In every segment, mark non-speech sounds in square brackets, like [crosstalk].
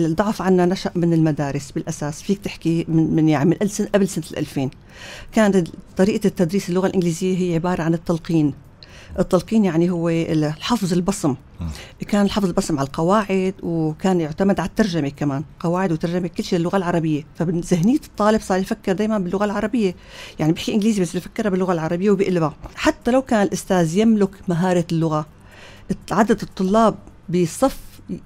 الضعف عنا نشأ من المدارس بالأساس فيك تحكي من, من يعني من قبل سنة 2000 كانت طريقة التدريس اللغة الإنجليزية هي عبارة عن التلقين التلقين يعني هو الحفظ البصم كان الحفظ البصم على القواعد وكان يعتمد على الترجمه كمان قواعد وترجمه كل شيء للغه العربيه فبذهنيه الطالب صار يفكر دائما باللغه العربيه يعني بيحكي انجليزي بس بفكرها باللغه العربيه وبقلبها حتى لو كان الاستاذ يملك مهاره اللغه عدد الطلاب بصف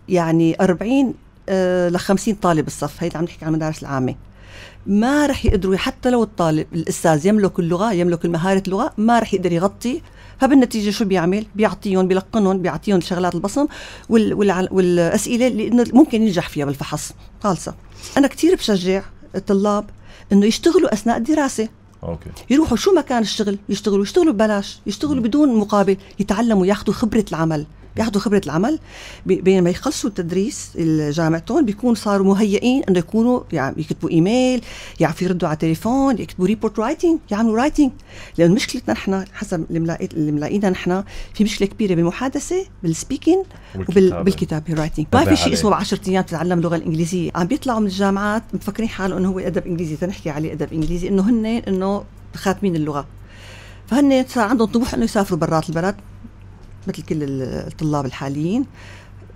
يعني 40 آه، ل 50 طالب الصف هيدا عم نحكي عن المدارس العامه ما رح يقدروا حتى لو الطالب الاستاذ يملك اللغه يملك المهاره اللغه ما رح يقدر يغطي فبالنتيجه شو بيعمل بيعطيهم بيلقنهم بيعطيهم شغلات البصم وال وال والاسئله اللي ممكن ينجح فيها بالفحص خالصه انا كثير بشجع الطلاب انه يشتغلوا اثناء الدراسه اوكي يروحوا شو مكان الشغل يشتغلوا يشتغلوا ببلاش يشتغلوا بدون مقابل يتعلموا ياخذوا خبره العمل بياخذوا خبره العمل بينما يخلصوا التدريس جامعتهم بيكون صاروا مهيئين انه يكونوا يعني يكتبوا ايميل يعرفوا يردوا على تليفون يكتبوا ريبورت رايتنج يعملوا رايتنج لانه مشكلتنا نحن حسب اللي ملاقينا نحن في مشكله كبيره بالمحادثه بالسبيكينج وبالكتابه رايتنج ما في شيء اسمه بعشر ايام تتعلم اللغه الانجليزيه عم بيطلعوا من الجامعات مفكرين حالهم انه هو ادب انجليزي تنحكي عليه ادب انجليزي انه هن انه خاتمين اللغه فهن صار عندهم طموح انه يسافروا برات البلد مثل كل الطلاب الحاليين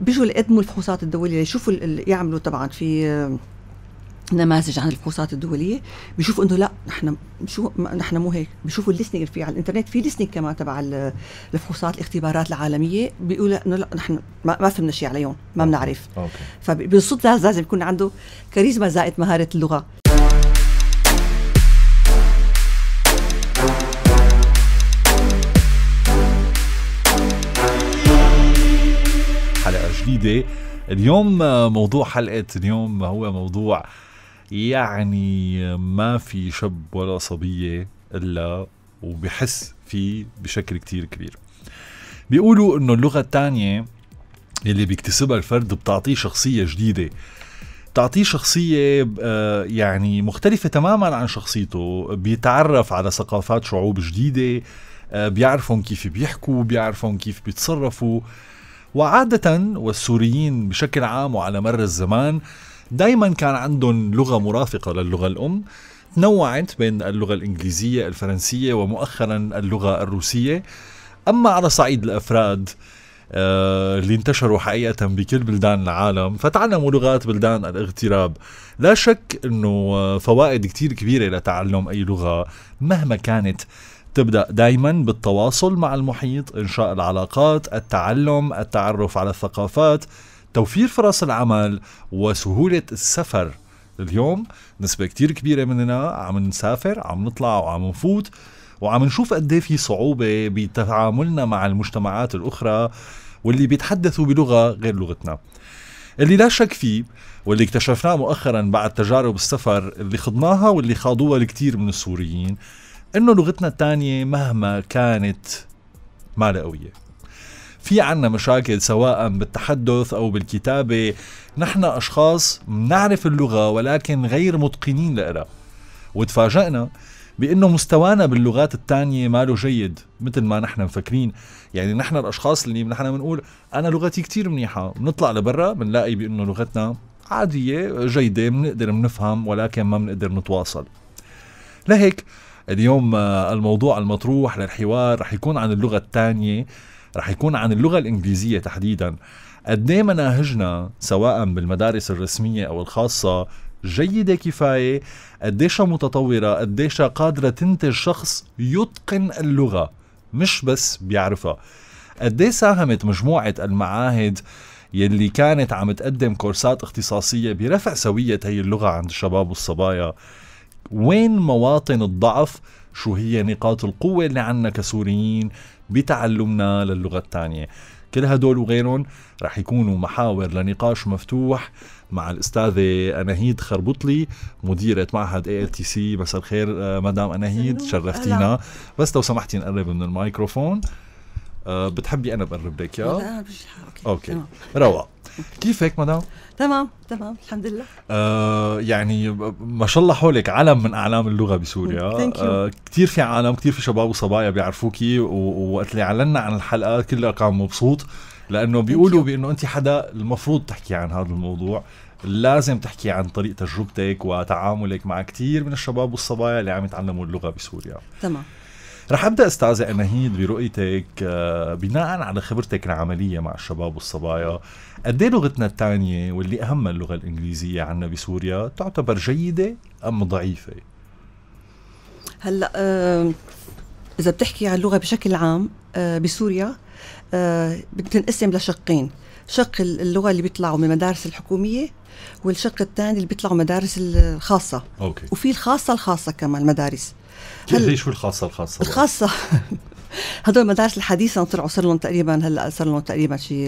بيجوا يقدموا الفحوصات الدوليه يشوفوا يعملوا طبعا في آه، نماذج عن الفحوصات الدوليه بيشوفوا انه لا نحن شو نحن مو هيك بيشوفوا الليسنينج في على الانترنت في ليسنينج كمان تبع الفحوصات الاختبارات العالميه بيقولوا انه لا نحن ما, فهمنا شيء عليهم ما بنعرف اوكي فبالصدفه لازم يكون عنده كاريزما زائد مهاره اللغه مفيدة اليوم موضوع حلقة اليوم هو موضوع يعني ما في شب ولا صبية إلا وبحس فيه بشكل كتير كبير بيقولوا انه اللغة الثانية اللي بيكتسبها الفرد بتعطيه شخصية جديدة تعطيه شخصية آه، يعني مختلفة تماما عن شخصيته بيتعرف على ثقافات شعوب جديدة آه، بيعرفهم كيف بيحكوا بيعرفهم كيف بيتصرفوا وعادة والسوريين بشكل عام وعلى مر الزمان دايما كان عندهم لغة مرافقة للغة الأم تنوعت بين اللغة الإنجليزية الفرنسية ومؤخرا اللغة الروسية أما على صعيد الأفراد آه، اللي انتشروا حقيقة بكل بلدان العالم فتعلموا لغات بلدان الاغتراب لا شك أنه آه، فوائد كتير كبيرة لتعلم أي لغة مهما كانت تبدأ دايما بالتواصل مع المحيط إنشاء العلاقات التعلم التعرف على الثقافات توفير فرص العمل وسهولة السفر اليوم نسبة كتير كبيرة مننا عم نسافر عم نطلع وعم نفوت وعم نشوف قد إيه في صعوبة بتعاملنا مع المجتمعات الأخرى واللي بيتحدثوا بلغة غير لغتنا اللي لا شك فيه واللي اكتشفناه مؤخرا بعد تجارب السفر اللي خضناها واللي خاضوها الكثير من السوريين انه لغتنا الثانيه مهما كانت مالها قويه في عنا مشاكل سواء بالتحدث أو بالكتابة نحن أشخاص نعرف اللغة ولكن غير متقنين لها وتفاجأنا بأنه مستوانا باللغات الثانية ماله جيد مثل ما نحن مفكرين يعني نحن الأشخاص اللي نحن بنقول أنا لغتي كتير منيحة بنطلع لبرا بنلاقي بأنه لغتنا عادية جيدة بنقدر بنفهم ولكن ما بنقدر نتواصل لهيك اليوم آه، الموضوع المطروح للحوار رح يكون عن اللغة الثانية رح يكون عن اللغة الإنجليزية تحديدا قد إيه مناهجنا سواء بالمدارس الرسمية أو الخاصة جيدة كفاية قديش إيه متطورة قديش إيه قادرة تنتج شخص يتقن اللغة مش بس بيعرفها قد ساهمت مجموعة المعاهد يلي كانت عم تقدم كورسات اختصاصية برفع سوية هي اللغة عند الشباب والصبايا وين مواطن الضعف شو هي نقاط القوة اللي عنا كسوريين بتعلمنا للغة الثانية كل هدول وغيرهم رح يكونوا محاور لنقاش مفتوح مع الأستاذة أناهيد خربطلي مديرة معهد اي ال تي سي مساء الخير آه، مدام أناهيد شرفتينا بس لو سمحتي نقرب من الميكروفون أه بتحبي أنا بقرب لك يا لا مش اوكي, أوكي. روعة كيفك مدام؟ تمام تمام الحمد لله آه يعني ما شاء الله حولك علم من اعلام اللغه بسوريا آه كثير في عالم كثير في شباب وصبايا بيعرفوكي ووقت اللي اعلنا عن الحلقه كلها كان مبسوط لانه بيقولوا بانه انت حدا المفروض تحكي عن هذا الموضوع لازم تحكي عن طريق تجربتك وتعاملك مع كثير من الشباب والصبايا اللي عم يتعلموا اللغه بسوريا تمام رح ابدا استاذه انهيد برؤيتك آه، بناء على خبرتك العمليه مع الشباب والصبايا قد لغتنا الثانية واللي أهم اللغة الإنجليزية عنا بسوريا تعتبر جيدة أم ضعيفة؟ هلا إذا بتحكي عن اللغة بشكل عام آه، بسوريا آه، بتنقسم لشقين شق اللغة اللي بيطلعوا من المدارس الحكومية والشق الثاني اللي بيطلعوا مدارس الخاصة أوكي. وفي الخاصة الخاصة كمان مدارس هل... شو الخاصة الخاصة؟ الخاصة [laughs] هدول المدارس الحديثه طلعوا صار لهم تقريبا هلا صار لهم تقريبا شي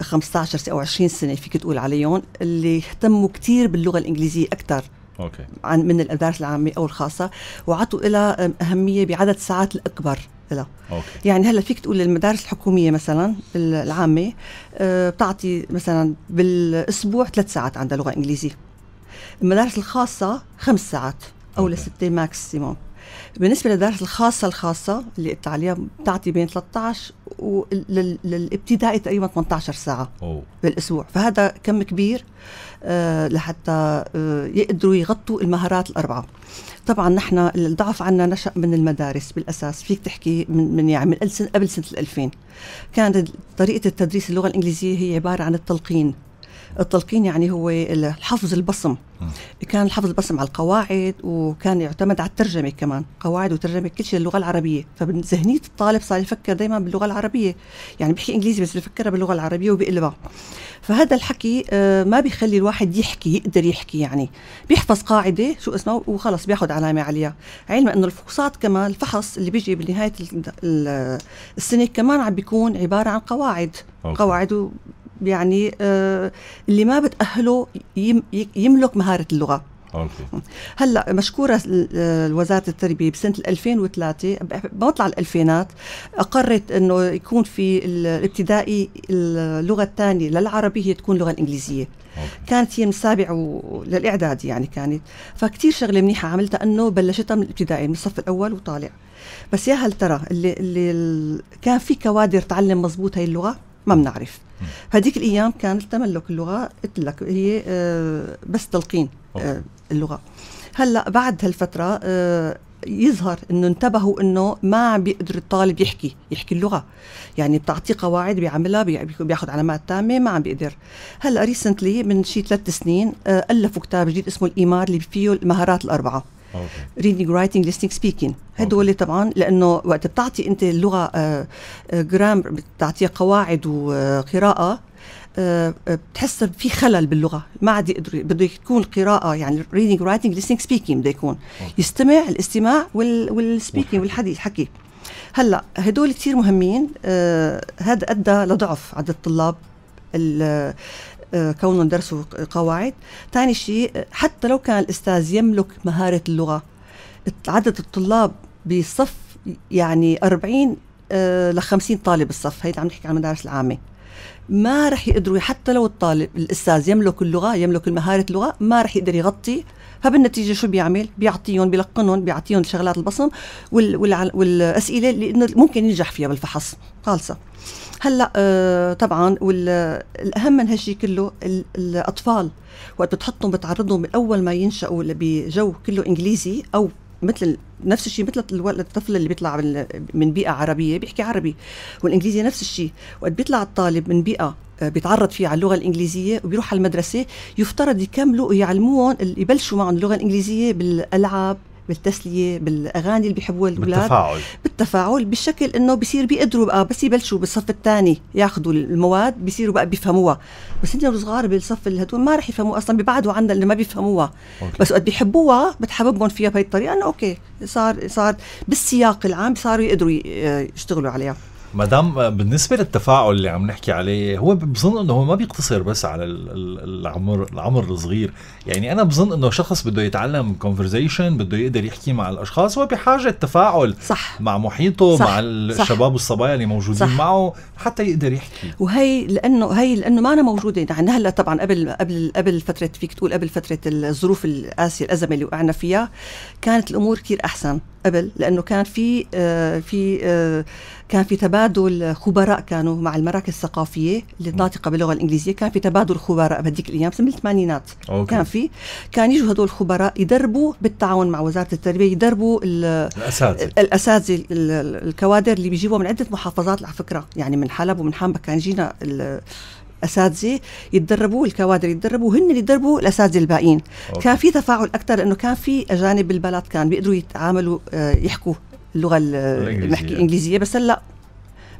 15 آه، او 20 سنه فيك تقول عليهم اللي اهتموا كثير باللغه الانجليزيه اكثر اوكي عن من المدارس العامه او الخاصه وعطوا لها اهميه بعدد الساعات الاكبر لها أوكي. يعني هلا فيك تقول المدارس الحكوميه مثلا العامه آه، بتعطي مثلا بالاسبوع ثلاث ساعات عندها لغه انجليزيه المدارس الخاصه خمس ساعات او لسته ماكسيموم بالنسبه للدراسه الخاصه الخاصه اللي قلت عليها بتعطي بين 13 وللابتدائي تقريبا 18 ساعه أوه. بالاسبوع فهذا كم كبير آه لحتى آه يقدروا يغطوا المهارات الاربعه طبعا نحن الضعف عندنا نشا من المدارس بالاساس فيك تحكي من, من يعني من قبل سنه 2000 كانت طريقه التدريس اللغه الانجليزيه هي عباره عن التلقين التلقين يعني هو الحفظ البصم كان الحفظ البصم على القواعد وكان يعتمد على الترجمه كمان قواعد وترجمه كل شيء للغه العربيه فبذهنيه الطالب صار يفكر دائما باللغه العربيه يعني بيحكي انجليزي بس بفكرها باللغه العربيه وبقلبها فهذا الحكي آه، ما بيخلي الواحد يحكي يقدر يحكي يعني بيحفظ قاعده شو اسمها وخلص بياخذ علامه عليها علما انه الفحوصات كمان الفحص اللي بيجي بنهايه السنه كمان عم بيكون عباره عن قواعد أوكي. قواعد يعني آه، اللي ما بتأهله يملك مهارة اللغة أوكي. هلا مشكوره آه، وزاره التربيه بسنه 2003 بمطلع الالفينات اقرت انه يكون في الابتدائي اللغه الثانيه للعربي هي تكون اللغه الانجليزيه أوكي. كانت هي من السابع و... للاعداد يعني كانت فكتير شغله منيحه عملتها انه بلشتها من الابتدائي من الصف الاول وطالع بس يا هل ترى اللي, اللي كان في كوادر تعلم مضبوط هاي اللغه ما بنعرف هذيك الايام كان تملك اللغه قلت لك هي آه، بس تلقين آه، اللغه هلا بعد هالفتره آه، يظهر انه انتبهوا انه ما عم بيقدر الطالب يحكي يحكي اللغه يعني بتعطيه قواعد بيعملها بياخذ علامات تامه ما عم بيقدر هلا ريسنتلي من شي ثلاث سنين الفوا كتاب جديد اسمه الايمار اللي فيه المهارات الاربعه ريدنج رايتنج ليستنج سبيكينج هدول طبعا لانه وقت بتعطي انت اللغه جرام آه، آه، بتعطيها قواعد وقراءه آه، بتحس في خلل باللغه ما عاد يقدر بده تكون قراءه يعني ريدنج رايتنج ليستنج سبيكينج بده يكون يستمع الاستماع والسبيكينج والحديث الحكي هلا هدول كثير مهمين هذا ادى لضعف عدد الطلاب كونه درسوا قواعد ثاني شيء حتى لو كان الأستاذ يملك مهارة اللغة عدد الطلاب بصف يعني 40 آه، ل 50 طالب الصف هيدا عم نحكي عن المدارس العامه ما رح يقدروا حتى لو الطالب الاستاذ يملك اللغه يملك مهاره اللغه ما رح يقدر يغطي فبالنتيجه شو بيعمل بيعطيهم بيلقنهم بيعطيهم شغلات البصم والاسئله اللي ممكن ينجح فيها بالفحص خالصه هلا آه طبعا والاهم من هالشيء كله الاطفال وقت بتحطهم بتعرضهم من اول ما ينشأوا بجو كله انجليزي او مثل نفس الشيء مثل الطفل اللي بيطلع من بيئه عربيه بيحكي عربي والانجليزي نفس الشيء وقت بيطلع الطالب من بيئه آه، بيتعرض فيها على اللغه الانجليزيه وبيروح على المدرسه يفترض يكملوا ويعلموهم يبلشوا معهم اللغه الانجليزيه بالالعاب بالتسليه بالاغاني اللي بيحبوها الاولاد بالتفاعل بالتفاعل بشكل انه بصير بيقدروا بقى بس يبلشوا بالصف الثاني ياخذوا المواد بصيروا بقى بيفهموها بس هن الصغار بالصف هدول ما رح يفهموا اصلا بيبعدوا عنا اللي ما بيفهموها أوكي. بس وقت بيحبوها بتحببهم فيها بهي الطريقه انه اوكي صار صار بالسياق العام صاروا يقدروا آه، يشتغلوا عليها ما دام بالنسبه للتفاعل اللي عم نحكي عليه هو بظن انه هو ما بيقتصر بس على العمر العمر الصغير يعني انا بظن انه شخص بده يتعلم كونفرزيشن بده يقدر يحكي مع الاشخاص هو بحاجه تفاعل صح مع محيطه صح مع الشباب والصبايا اللي موجودين صح معه حتى يقدر يحكي وهي لانه هي لانه ما أنا موجوده يعني هلا طبعا قبل قبل قبل فتره فيك تقول قبل فتره الظروف القاسيه الازمه اللي وقعنا فيها كانت الامور كثير احسن قبل لانه كان في آه في آه كان في تبادل خبراء كانوا مع المراكز الثقافيه اللي ناطقه باللغه الانجليزيه كان في تبادل خبراء بهذيك الايام سنه الثمانينات كان في كان يجوا هدول الخبراء يدربوا بالتعاون مع وزاره التربيه يدربوا الاساتذه الاساتذه الكوادر اللي بيجيبوها من عده محافظات على فكره يعني من حلب ومن حمب كان يجينا اساتذه يتدربوا الكوادر يتدربوا هن اللي يدربوا الاساتذه الباقيين كان في تفاعل اكثر لانه كان في اجانب بالبلد كان بيقدروا يتعاملوا آه، يحكوا اللغه نحكي الانجليزيه بس هلا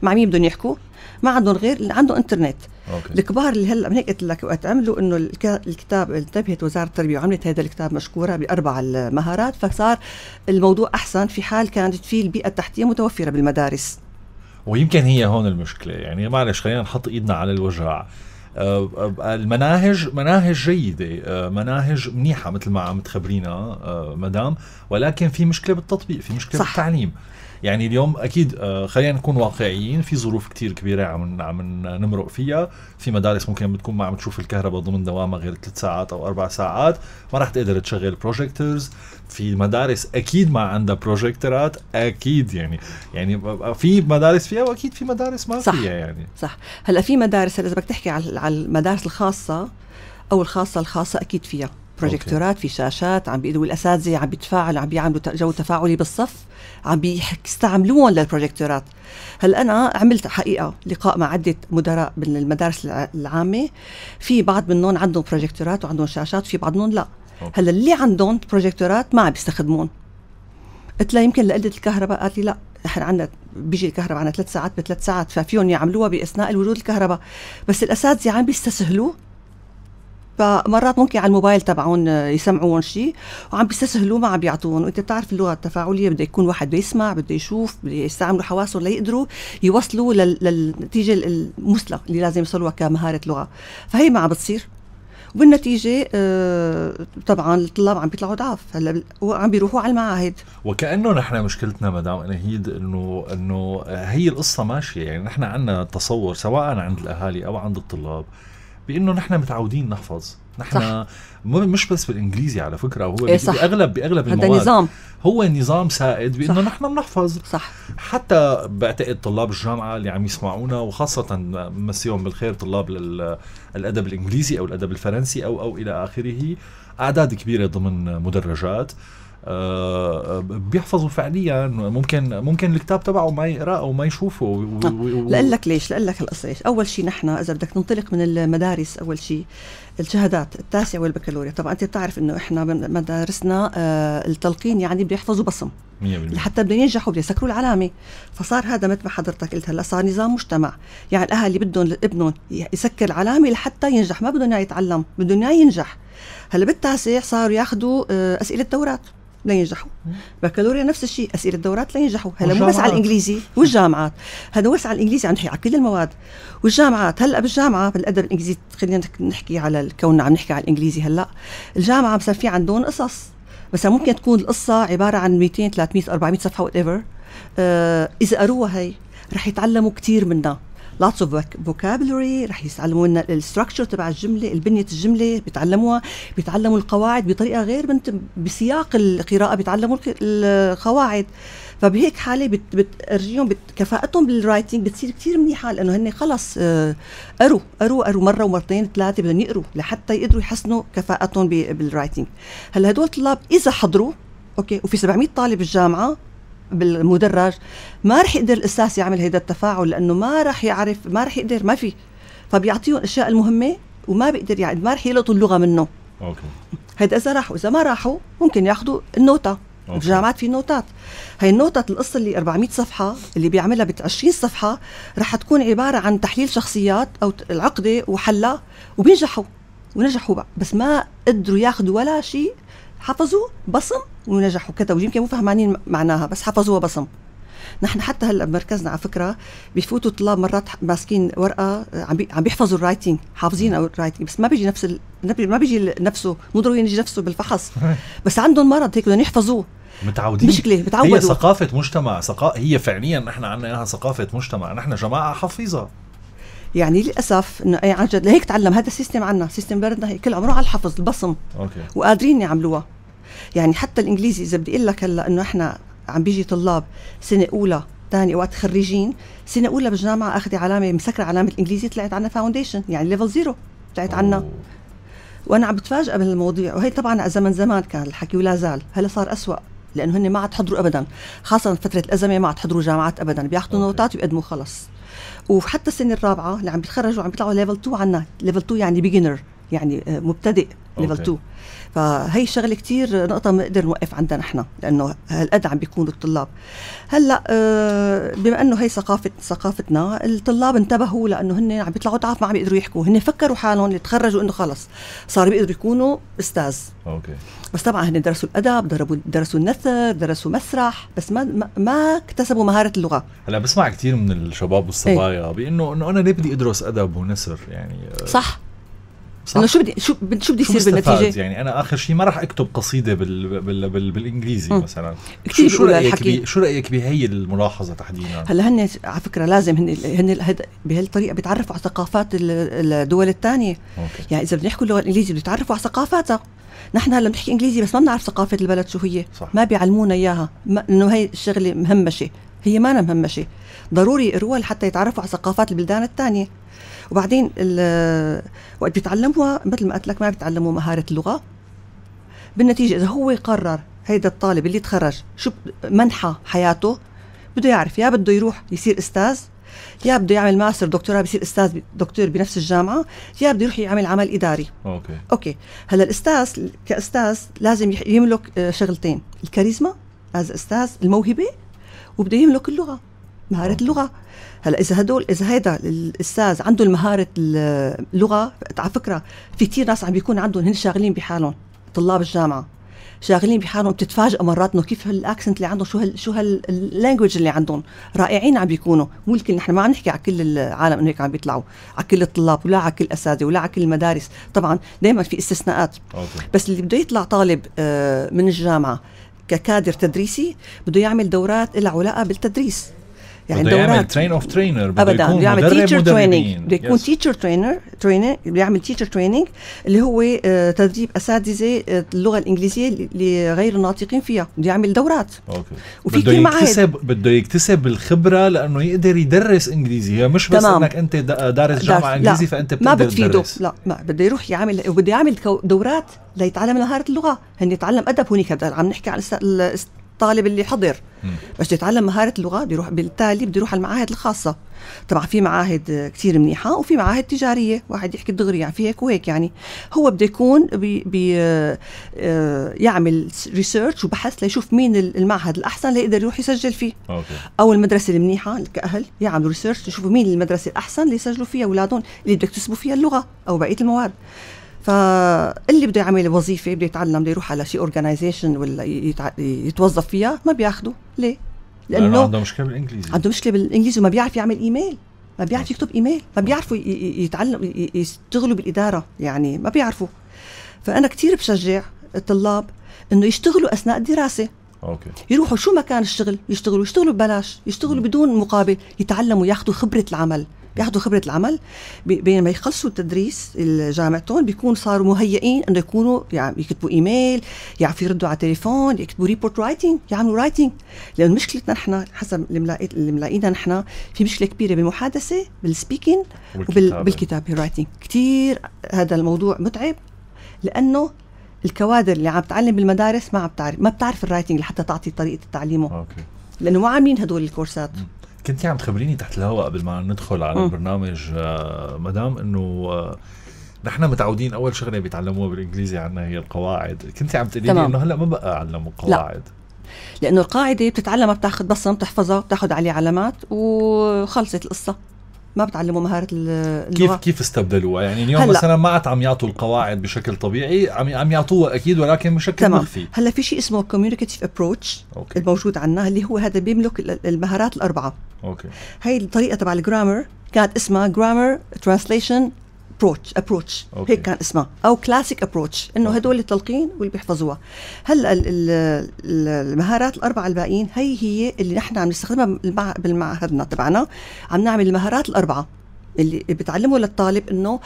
مع مين بدهم يحكوا ما عندهم غير عندهم انترنت أوكي. الكبار اللي هلا من هيك قلت لك وقت عملوا انه الكتاب انتبهت وزاره التربيه وعملت هذا الكتاب مشكوره باربع المهارات فصار الموضوع احسن في حال كانت في البيئه التحتيه متوفره بالمدارس ويمكن هي هون المشكله يعني معلش خلينا نحط ايدنا على الوجع آه، آه، المناهج مناهج جيده آه، مناهج منيحه مثل ما عم تخبرينا مدام ولكن في مشكله بالتطبيق في مشكله صح. بالتعليم يعني اليوم اكيد آه، خلينا نكون واقعيين في ظروف كتير كبيره عم عم نمرق فيها في مدارس ممكن بتكون ما عم تشوف الكهرباء ضمن دوامها غير ثلاث ساعات او اربع ساعات ما راح تقدر تشغل بروجيكتورز في مدارس اكيد ما عندها بروجيكتورات اكيد يعني يعني في مدارس فيها واكيد في مدارس ما صح فيها يعني صح هلا في مدارس اذا بدك تحكي على المدارس الخاصه او الخاصه الخاصه اكيد فيها بروجيكتورات في شاشات عم بيدوا الاساتذه عم بيتفاعلوا عم بيعملوا جو تفاعلي بالصف عم بيستعملوهم للبروجيكتورات هلا انا عملت حقيقه لقاء مع عده مدراء من المدارس العامه في بعض منهم عندهم بروجيكتورات وعندهم شاشات في بعض منهم لا هلا اللي عندهم بروجيكتورات ما عم بيستخدمون قلت لها يمكن لقله الكهرباء قالت لي لا نحن عندنا بيجي الكهرباء عندنا ثلاث ساعات بثلاث ساعات ففيهم يعملوها باثناء الوجود الكهرباء بس الاساتذه عم بيستسهلوا فمرات ممكن على الموبايل تبعهم يسمعون شيء وعم بيستسهلوا ما عم بيعطون وانت بتعرف اللغه التفاعليه بده يكون واحد بده يسمع بده يشوف بده يستعملوا حواسه ليقدروا يوصلوا للنتيجه المثلى اللي لازم يوصلوها كمهاره لغه فهي ما عم بتصير وبالنتيجة آه طبعا الطلاب عم بيطلعوا ضعاف هلا وعم بيروحوا على المعاهد وكأنه نحن مشكلتنا مدام أناهيد إنه إنه هي القصة ماشية يعني نحن عندنا تصور سواء عند الأهالي أو عند الطلاب بانه نحن متعودين نحفظ نحن صح. مش بس بالانجليزي على فكره هو إيه صح. باغلب باغلب المواد هذا نظام هو نظام سائد بانه نحن بنحفظ صح حتى بعتقد طلاب الجامعه اللي عم يسمعونا وخاصه مسيهم بالخير طلاب الادب الانجليزي او الادب الفرنسي او او الى اخره اعداد كبيره ضمن مدرجات آه، بيحفظوا فعليا ممكن ممكن الكتاب تبعه ما يقراه وما يشوفه آه، و... لأقول لك ليش لأقول لك القصه ليش اول شيء نحن اذا بدك ننطلق من المدارس اول شيء الشهادات التاسعه والبكالوريا طبعا انت بتعرف انه احنا مدارسنا آه، التلقين يعني بيحفظوا بصم 100% لحتى بدهم ينجحوا بدهم يسكروا العلامه فصار هذا مثل ما حضرتك قلت هلا صار نظام مجتمع يعني الاهالي بدهم ابنهم يسكر علامه لحتى ينجح ما بدهم اياه يتعلم بدهم اياه ينجح هلا بالتاسع صاروا ياخذوا آه، اسئله دورات لينجحوا بكالوريا نفس الشيء اسئله دورات لينجحوا هلا مو بس على الانجليزي والجامعات هذا بس على الانجليزي عم نحكي على كل المواد والجامعات هلا بالجامعه بالادب الانجليزي خلينا نحكي على الكون عم نحكي على الانجليزي هلا الجامعه بصير في عندهم قصص بس ممكن تكون القصه عباره عن 200 300 400 صفحه وات ايفر آه، اذا قروها هي رح يتعلموا كثير منها lots of vocabulary رح يتعلمونا الستراكشر تبع الجمله البنيه الجمله بيتعلموها بيتعلموا القواعد بطريقه غير بنت بسياق القراءه بيتعلموا القواعد فبهيك حاله بت بترجيهم كفاءتهم بالرايتنج بتصير كثير منيحه لانه هن خلص آه، قروا قروا قروا مره ومرتين ثلاثه بدهم يقروا لحتى يقدروا يحسنوا كفاءتهم بالرايتنج هلا هدول الطلاب اذا حضروا اوكي وفي 700 طالب بالجامعه بالمدرج ما رح يقدر الاساس يعمل هيدا التفاعل لانه ما رح يعرف ما رح يقدر ما في فبيعطيهم الاشياء المهمه وما بيقدر يعني ما رح يلقطوا اللغه منه اوكي هيدا اذا راحوا اذا ما راحوا ممكن ياخذوا النوتة أوكي. الجامعات في نوتات هي النوتة القصة اللي 400 صفحة اللي بيعملها ب 20 صفحة رح تكون عبارة عن تحليل شخصيات أو العقدة وحلها وبينجحوا ونجحوا بقى. بس ما قدروا ياخذوا ولا شيء حفظوا بصم ونجح وكذا ويمكن مو فهمانين معناها بس حفظوها بصم نحن حتى هلا بمركزنا على فكره بفوتوا طلاب مرات ماسكين ورقه عم عم بيحفظوا الرايتنج حافظين او الرايتنج بس ما بيجي نفس ال... ما بيجي نفسه مو ضروري يجي نفسه بالفحص [laughs] بس عندهم مرض هيك بدهم يحفظوه متعودين مشكلة متعودوا هي ثقافة مجتمع ثقا... هي فعليا نحن عندنا اياها ثقافة مجتمع نحن جماعة حفيظة يعني للاسف انه اي عن جد لهيك تعلم هذا السيستم عنا سيستم بلدنا كل عمره على الحفظ البصم اوكي وقادرين يعملوها يعني حتى الانجليزي اذا بدي اقول لك هلا انه احنا عم بيجي طلاب سنه اولى ثاني وقت خريجين سنه اولى بالجامعه اخذت علامه مسكره علامه الانجليزي طلعت عنا فاونديشن يعني ليفل زيرو طلعت عنا وانا عم بتفاجئ بهالمواضيع وهي طبعا زمن زمان كان الحكي ولا زال هلا صار أسوأ لانه هن ما عاد حضروا ابدا خاصه فتره الازمه ما عاد حضروا جامعات ابدا بياخذوا نوتات ويقدموا خلص وحتى السنه الرابعه اللي عم بيتخرجوا عم بيطلعوا ليفل 2 عنا ليفل 2 يعني بيجنر يعني آه، مبتدئ ليفل 2 فهي الشغله كثير نقطه بنقدر نوقف عندها نحن لانه هالقد عم بيكونوا الطلاب هلا آه، بما انه هي ثقافه ثقافتنا الطلاب انتبهوا لانه هن عم بيطلعوا ضعاف ما عم بيقدروا يحكوا هن فكروا حالهم اللي تخرجوا انه خلص صاروا بيقدروا يكونوا استاذ اوكي بس طبعا هن درسوا الادب دربوا درسوا النثر درسوا مسرح بس ما ما اكتسبوا مهاره اللغه هلا بسمع كثير من الشباب والصبايا ايه؟ بانه انه انا ليه بدي ادرس ادب ونثر يعني آه، صح صح؟ انه شو بدي شو بدي شو بدي يصير بالنتيجه؟ يعني انا اخر شيء ما راح اكتب قصيده بال بال بال بالانجليزي م. مثلا شو, شو رايك بي شو رايك بهي الملاحظه تحديدا؟ هلا هن على فكره لازم هن هن بهالطريقه بيتعرفوا على ثقافات الدول الثانيه يعني اذا بدنا نحكي اللغه الانجليزيه بيتعرفوا يتعرفوا على ثقافاتها نحن هلا بنحكي انجليزي بس ما بنعرف ثقافه البلد شو هي صح. ما بيعلمونا اياها ما انه هي الشغله مهمشه هي ما مهمة شيء ضروري يقروها حتى يتعرفوا على ثقافات البلدان الثانية وبعدين وقت بيتعلموها مثل ما قلت لك ما بيتعلموا مهارة اللغة بالنتيجة إذا هو قرر هيدا الطالب اللي تخرج شو منحى حياته بده يعرف يا بده يروح يصير استاذ يا بده يعمل ماستر دكتوراه بصير استاذ دكتور بنفس الجامعه يا بده يروح يعمل عمل اداري اوكي اوكي هلا الاستاذ كاستاذ لازم يملك آه، شغلتين الكاريزما از استاذ الموهبه وبده يملك اللغه مهارة آه. اللغة هلا إذا هدول إذا هيدا الأستاذ عنده المهارة اللغة على فكرة في كثير ناس عم بيكون عندهم هن شاغلين بحالهم طلاب الجامعة شاغلين بحالهم بتتفاجئوا مرات انه كيف هالاكسنت اللي عندهم شو هال شو هاللانجوج اللي عندهم رائعين عم بيكونوا مو الكل نحن ما عم نحكي على كل العالم انه هيك عم بيطلعوا على كل الطلاب ولا على كل الاساتذه ولا على كل المدارس طبعا دائما في استثناءات أوكي. بس اللي بده يطلع طالب آه، من الجامعه ككادر تدريسي بده يعمل دورات لها علاقه بالتدريس يعني بده يعمل ترين اوف ترينر بده ابدا بده يعمل تيتشر تريننج بده يكون تيتشر ترينر ترينر بده يعمل تيتشر تريننج اللي هو آه، تدريب اساتذه آه، اللغه الانجليزيه لغير الناطقين فيها بده يعمل دورات اوكي وفي بده يكتسب بده يكتسب الخبره لانه يقدر يدرس انجليزي هي مش بس تمام. انك انت دارس جامعه انجليزي لا. فانت بتقدر ما بتفيده لا ما بده يروح يعمل وبده يعمل دورات ليتعلم مهاره اللغه هن يتعلم ادب هون عم نحكي على الطالب اللي حضر بس يتعلم مهاره اللغه بيروح بالتالي بده يروح على المعاهد الخاصه طبعا في معاهد كثير منيحه وفي معاهد تجاريه واحد يحكي دغري يعني في هيك وهيك يعني هو بده يكون بي بي آه، يعمل ريسيرش وبحث ليشوف مين المعهد الاحسن ليقدر يروح يسجل فيه أوكي. او المدرسه المنيحه كاهل يعملوا ريسيرش يشوفوا مين المدرسه الاحسن ليسجلوا فيها اولادهم اللي بدك تسبوا فيها اللغه او بقيه المواد فاللي بده يعمل وظيفه بده يتعلم بده يروح على شي اورجنايزيشن ولا يتوظف فيها ما بياخده ليه؟ لانه عنده مشكله بالانجليزي عنده مشكله بالانجليزي وما بيعرف يعمل ايميل ما بيعرف آه. يكتب ايميل ما بيعرفوا يتعلم يشتغلوا بالاداره يعني ما بيعرفوا فانا كثير بشجع الطلاب انه يشتغلوا اثناء الدراسه اوكي يروحوا شو ما كان الشغل يشتغلوا يشتغلوا ببلاش يشتغلوا بدون مقابل يتعلموا ياخذوا خبره العمل بياخذوا خبره العمل بينما يخلصوا التدريس الجامعتون بيكون صاروا مهيئين انه يكونوا يعني يكتبوا ايميل يعرفوا يردوا على تليفون يكتبوا ريبورت رايتنج يعملوا رايتنج لانه مشكلتنا نحن حسب اللي ملاقينا نحن في مشكله كبيره بالمحادثه بالسبيكينج وبالكتابه رايتنج كثير هذا الموضوع متعب لانه الكوادر اللي عم تعلم بالمدارس ما عم بتعرف ما بتعرف الرايتنج لحتى تعطي طريقه تعليمه اوكي لانه ما عاملين هدول الكورسات كنت عم تخبريني تحت الهواء قبل ما ندخل على البرنامج آه، مدام انه آه، نحن متعودين اول شغله بيتعلموها بالانجليزي عنا هي القواعد كنت عم تقولي لي انه هلا ما بقى علموا قواعد لا. لانه القاعده بتتعلمها بتاخذ بصم بتحفظها بتاخذ عليه علامات وخلصت القصه ما بتعلموا مهاره اللغه كيف كيف استبدلوها يعني اليوم هلا. مثلا ما عاد عم يعطوا القواعد بشكل طبيعي عم عم يعطوها اكيد ولكن بشكل تمام. مخفي هلا في شيء اسمه كوميونيكتيف ابروتش الموجود عندنا اللي هو هذا بيملك المهارات الاربعه اوكي هي الطريقه تبع الجرامر كانت اسمها جرامر ترانسليشن ابروتش ابروتش هيك كان اسمها او كلاسيك ابروتش انه هدول التلقين واللي بيحفظوها هلا المهارات الاربعه الباقيين هي هي اللي نحن عم نستخدمها بالمعهدنا تبعنا عم نعمل المهارات الاربعه اللي بتعلمه للطالب انه